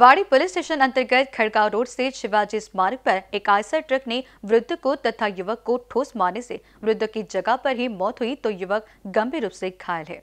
वाड़ी police station अंतर्गत Khadgaon road से शिवाजी मार्ग पर एक आयसर ट्रक ने वृद्ध को तथा युवक को ठोस मारने से वृद्ध की जगह पर ही मौत हुई तो युवक गंभीर रूप से घायल है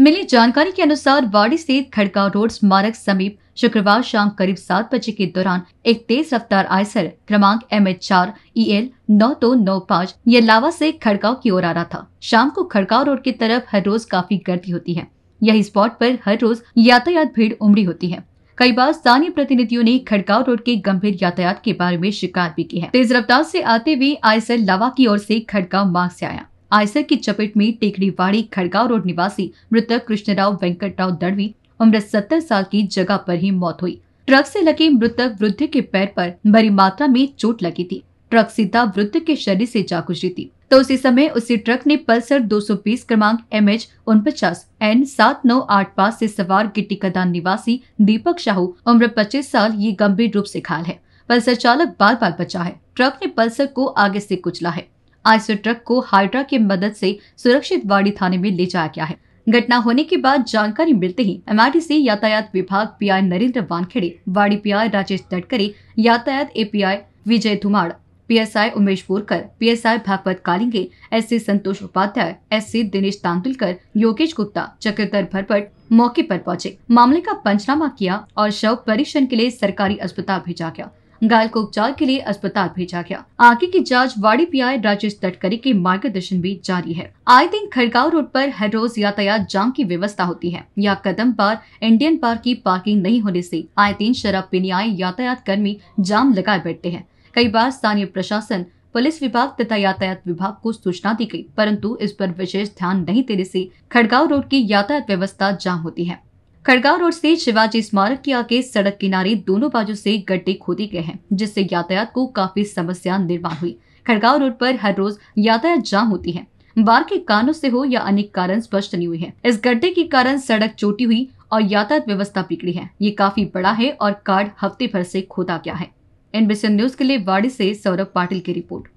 मिली जानकारी के अनुसार वाड़ी से खड़गांव रोड स्मारक समीप शुक्रवार शाम करीब सात बजे के दौरान एक तेज रफ्तार आयसर क्रमांक एम एच चार ई एल नौ दो नौ पाँच ये लावा से खड़गांव की ओर आ रहा था शाम को खड़गांव रोड की तरफ हर रोज काफी गर्दी होती है यही स्पॉट पर हर रोज यातायात भीड़ उमड़ी होती है कई बार स्थानीय प्रतिनिधियों ने खड़गांव रोड के गंभीर यातायात के बारे में शिकायत भी की है तेज रफ्तार से आते हुए आयसर लवा की ओर से खड़गांव मार्ग से आया आयसर की चपेट में वाड़ी खड़गांव रोड निवासी मृतक कृष्णराव वेंकटराव दड़वी उम्र सत्तर साल की जगह पर ही मौत हुई ट्रक से लगे मृतक वृद्ध के पैर पर बड़ी मात्रा में चोट लगी थी ट्रक सीधा वृद्ध के शरीर से जा गुजरी थी तो उसी समय उसी ट्रक ने पल्सर 220 क्रमांक एम एच उनपचास एन सात नौ आठ पाँच ऐसी सवार गिट्टी कदान निवासी दीपक शाहू उम्र 25 साल ये गंभीर रूप से घायल है पल्सर चालक बाल बाल बचा है ट्रक ने पल्सर को आगे से कुचला है आज से ट्रक को हाइड्रा की मदद से सुरक्षित वाड़ी थाने में ले जाया गया है घटना होने के बाद जानकारी मिलते ही एमआरटीसी यातायात विभाग आई नरेंद्र वानखेड़े वाड़ी आई राजेश तटकरे यातायात API Vijay Dhumad PSI Umesh Borkar PSI Bhagwat Kalinge S Santosh Upadhyay S Dinesh Tantulkar Yogesh Gupta Chakradhar Bharpat मौके पर पहुंचे मामले का पंचनामा किया और शव परीक्षण के लिए सरकारी अस्पताल भेजा गया घायल को उपचार के लिए अस्पताल भेजा गया आगे की जांच वाड़ी पीआई राजेश तटकरी के मार्गदर्शन भी जारी है आए दिन खड़गांव रोड पर हर रोज यातायात जाम की व्यवस्था होती है यह कदम पार इंडियन पार्क की पार्किंग नहीं होने से आए दिन शराब पीने आए यातायात कर्मी जाम लगाए बैठते हैं कई बार स्थानीय प्रशासन पुलिस विभाग तथा यातायात विभाग को सूचना दी गई परंतु इस पर विशेष ध्यान नहीं देने से खड़गांव रोड की यातायात व्यवस्था जाम होती है खड़गांव रोड से शिवाजी स्मारक के आगे सड़क किनारे दोनों बाजू से गड्ढे खोदे गए हैं जिससे यातायात को काफी समस्या निर्माण हुई खड़गांव रोड पर हर रोज यातायात जाम होती है बाढ़ के कारणों से हो या अनेक कारण स्पष्ट नहीं हुए हैं इस गड्ढे के कारण सड़क चोटी हुई और यातायात व्यवस्था बिगड़ी है ये काफी बड़ा है और कार्ड हफ्ते भर से खोदा गया है एनबीसी न्यूज के लिए वाड़ी से सौरभ पाटिल की रिपोर्ट